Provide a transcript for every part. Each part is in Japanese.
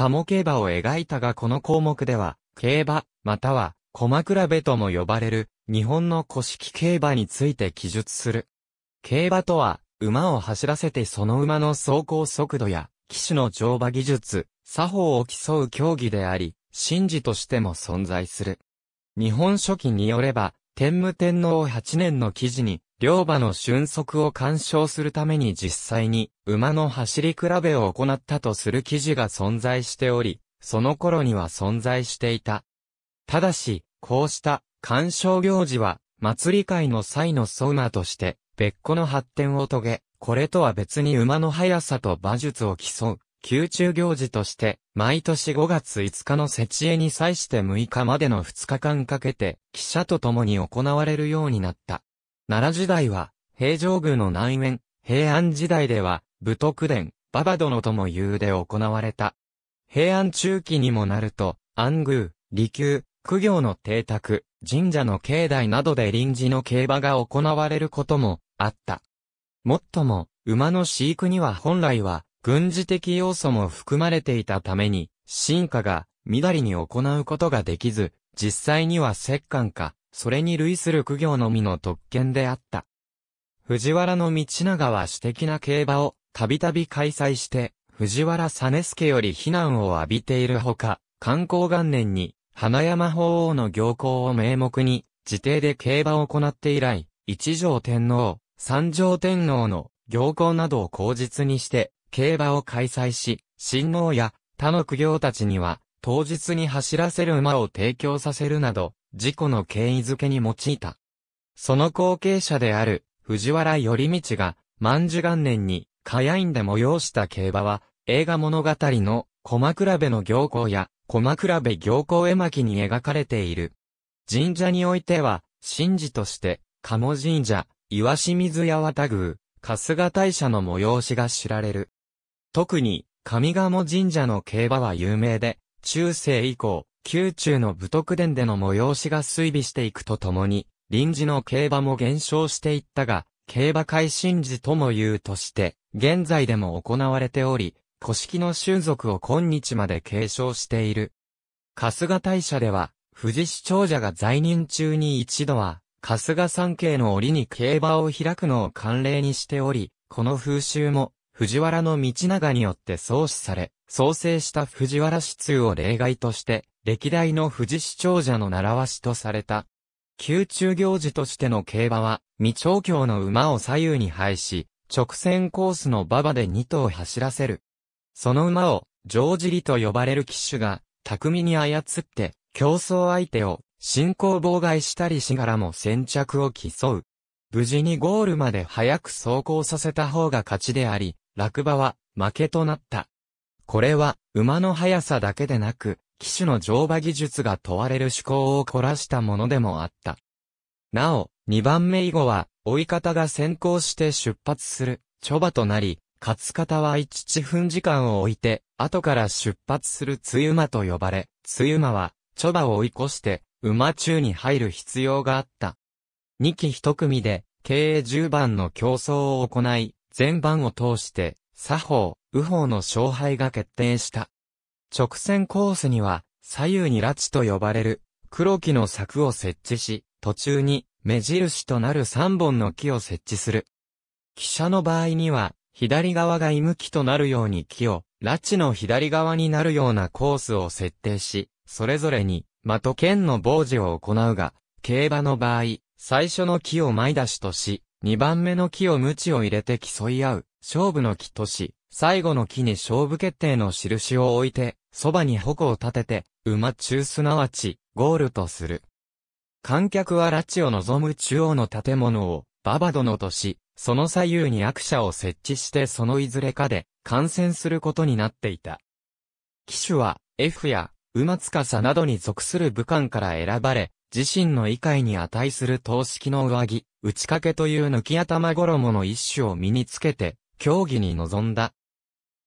鴨競馬を描いたがこの項目では、競馬、または、駒比べとも呼ばれる、日本の古式競馬について記述する。競馬とは、馬を走らせてその馬の走行速度や、騎手の乗馬技術、作法を競う競技であり、神事としても存在する。日本書紀によれば、天武天皇8年の記事に、両馬の瞬足を鑑賞するために実際に馬の走り比べを行ったとする記事が存在しており、その頃には存在していた。ただし、こうした鑑賞行事は祭り会の際の祖馬として別個の発展を遂げ、これとは別に馬の速さと馬術を競う、宮中行事として、毎年5月5日の設営に際して6日までの2日間かけて、記者と共に行われるようになった。奈良時代は、平城宮の内縁、平安時代では、武徳殿、馬場殿とも言うで行われた。平安中期にもなると、安宮、利休、苦行の邸宅、神社の境内などで臨時の競馬が行われることもあった。もっとも、馬の飼育には本来は、軍事的要素も含まれていたために、進化が、みだりに行うことができず、実際には摂関か、それに類する苦行のみの特権であった。藤原道長は私的な競馬をたびたび開催して、藤原実助より非難を浴びているほか、観光元年に花山法王の行幸を名目に、自邸で競馬を行って以来、一条天皇、三条天皇の行幸などを口実にして、競馬を開催し、親王や他の苦行たちには、当日に走らせる馬を提供させるなど、事故の経緯づけに用いた。その後継者である藤原頼道が万寿元年に火院で催した競馬は映画物語の駒倉部の行行や駒倉部行行絵巻に描かれている。神社においては神事として鴨神社、岩清水八幡宮、春日大社の催しが知られる。特に上賀茂神社の競馬は有名で中世以降宮中の武徳殿での催しが推微していくとともに、臨時の競馬も減少していったが、競馬会神事とも言うとして、現在でも行われており、古式の習俗を今日まで継承している。春日大社では、富士市長者が在任中に一度は、春日山系の折に競馬を開くのを慣例にしており、この風習も、藤原の道長によって創始され、創生した藤原市通を例外として、歴代の富士市長者の習わしとされた。宮中行事としての競馬は、未調教の馬を左右に配し、直線コースの馬場で2頭走らせる。その馬を、常尻と呼ばれる騎手が、巧みに操って、競争相手を、進行妨害したりしがらも先着を競う。無事にゴールまで早く走行させた方が勝ちであり、落馬は負けとなった。これは馬の速さだけでなく、騎手の乗馬技術が問われる趣向を凝らしたものでもあった。なお、2番目以後は、追い方が先行して出発する、チョバとなり、勝つ方は1分時間を置いて、後から出発するつゆ馬と呼ばれ、つゆ馬は、チョバを追い越して、馬中に入る必要があった。2期1組で、経営10番の競争を行い、前番を通して、左方、右方の勝敗が決定した。直線コースには、左右に拉致と呼ばれる、黒木の柵を設置し、途中に、目印となる3本の木を設置する。汽車の場合には、左側が居向きとなるように木を、拉致の左側になるようなコースを設定し、それぞれに、的剣の防受を行うが、競馬の場合、最初の木を前出しとし、2番目の木を無知を入れて競い合う。勝負の木とし、最後の木に勝負決定の印を置いて、そばに矛を立てて、馬中すなわち、ゴールとする。観客は拉致を望む中央の建物を、ババ殿とし、その左右に役者を設置してそのいずれかで、観戦することになっていた。騎手は、F や、馬司などに属する武官から選ばれ、自身の異界に値する等式の上着、打ち掛けという抜き頭衣の一種を身につけて、競技に臨んだ。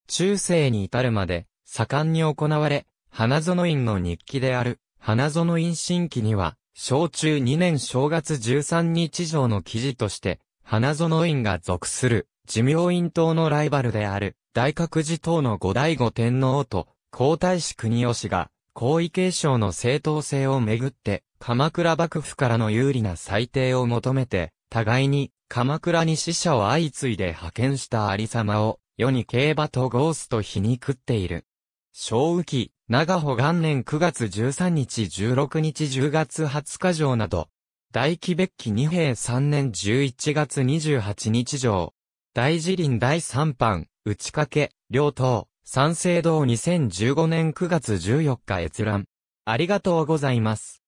中世に至るまで、盛んに行われ、花園院の日記である、花園院新記には、小中2年正月13日上の記事として、花園院が属する、寿命院党のライバルである、大覚寺党の五代五天皇と、皇太子国吉が、皇位継承の正当性をめぐって、鎌倉幕府からの有利な裁定を求めて、互いに、鎌倉に死者を相次いで派遣した有様を、世に競馬とゴースと皮肉っている。小雨期、長保元年9月13日16日10月20日上など、大気別記二平3年11月28日上、大辞林第3版、打ち掛け、両党、三省堂2015年9月14日閲覧。ありがとうございます。